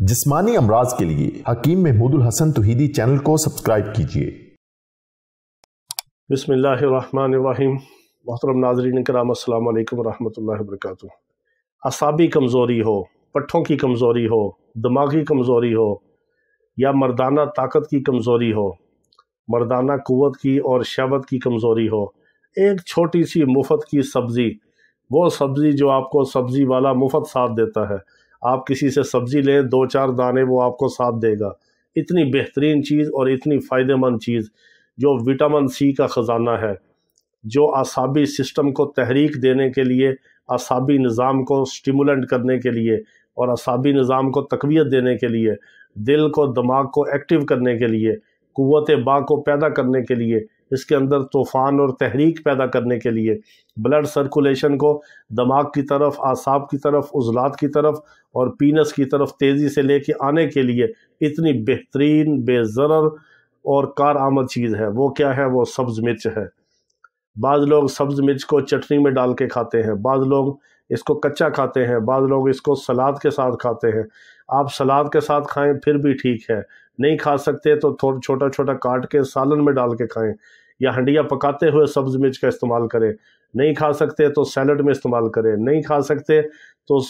जिस्मानी अमराज के लिए हकीम महमूदुल हसन तोहीदी चैनल को सब्सक्राइब कीजिए बसमीम मोहतरम नाजरीन कराम अल्लाम वरहमल वर्क असाबी कमज़ोरी हो पट्ठों की कमज़ोरी हो दिमागी कमज़ोरी हो या मर्दाना ताकत की कमज़ोरी हो मर्दाना क़वत की और शवत की कमज़ोरी हो एक छोटी सी मुफ्त की सब्ज़ी वो सब्ज़ी जो आपको सब्ज़ी वाला मुफ्त साथ देता है आप किसी से सब्ज़ी लें दो चार दाने वो आपको साथ देगा इतनी बेहतरीन चीज़ और इतनी फ़ायदेमंद चीज़ जो विटामिन सी का ख़जाना है जो असाबी सिस्टम को तहरीक देने के लिए असाबी निज़ाम को स्टिमुलेंट करने के लिए और असाबी निज़ाम को तकवीत देने के लिए दिल को दिमाग को एक्टिव करने के लिए क़वत बा को पैदा करने के लिए इसके अंदर तूफ़ान और तहरीक पैदा करने के लिए ब्लड सर्कुलेशन को दिमाग की तरफ आसाब की तरफ उजलात की तरफ और पीनस की तरफ तेज़ी से लेके आने के लिए इतनी बेहतरीन बेज़र और कार आमद चीज़ है वो क्या है वो सब्ज़ मिर्च है बाद लोग सब्ज़ मिर्च को चटनी में डाल के खाते हैं बाद लोग इसको कच्चा खाते हैं बाद लोग इसको सलाद के साथ खाते हैं आप सलाद के साथ खाएं फिर भी ठीक है नहीं खा सकते तो थोड़ा छोटा छोटा काट के सालन में डाल के खाएं या हंडिया पकाते हुए सब्ज़ मिर्च का इस्तेमाल करें नहीं खा सकते तो सैलड में इस्तेमाल करें नहीं खा सकते तो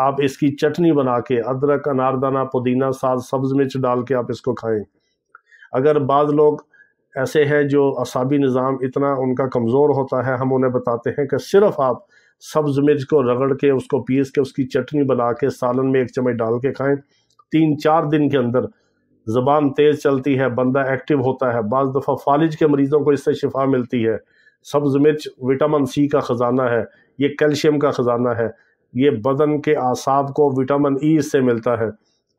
आप इसकी चटनी बना के अदरक अनारदाना पुदीना साथ सब्ज़ मिर्च डाल के आप इसको खाएं अगर बाद लोग ऐसे हैं जो असाबी निज़ाम इतना उनका कमज़ोर होता है हम उन्हें बताते हैं कि सिर्फ आप सब्ज़ मिर्च को रगड़ के उसको पीस के उसकी चटनी बना के सालन में एक चम्मच डाल के खाएं तीन चार दिन के अंदर ज़बान तेज़ चलती है बंदा एक्टिव होता है बज़ दफ़ा फालिज के मरीज़ों को इससे शिफा मिलती है सब्ज़ मिर्च विटामिन सी का ख़जाना है ये कैल्शियम का ख़जाना है ये बदन के आसाब को विटामिन ई इससे से मिलता है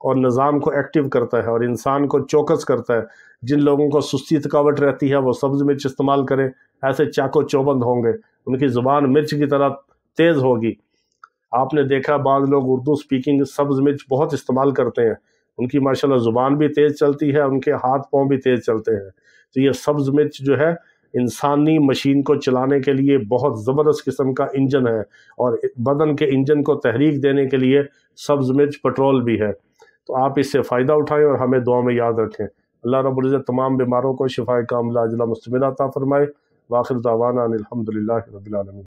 और निज़ाम को एक्टिव करता है और इंसान को चौकस करता है जिन लोगों को सुस्ती थकावट रहती है वो सब्ज़ मिर्च इस्तेमाल करें ऐसे चाको चौबंद होंगे उनकी ज़ुबान मिर्च की तरह तेज़ होगी आपने देखा बाद लोग उर्दू स्पीकिंग सब्ज़ मिर्च बहुत इस्तेमाल करते हैं उनकी माशाल्लाह ज़ुबान भी तेज़ चलती है उनके हाथ पाँव भी तेज़ चलते हैं तो ये सब्ज़ मिर्च जो है इंसानी मशीन को चलाने के लिए बहुत ज़बरदस्त किस्म का इंजन है और बदन के इंजन को तहरीक देने के लिए सब्ज़ मिर्च पेट्रोल भी है तो आप इससे फ़ायदा उठाएं और हमें दुआ में याद रखें अल्लाह रबुल्ज़त तमाम बीमारों को शिफा कामला अजला मुस्तमिल अता फ़रमाए वाखिर दावाना अलहमदिल्ला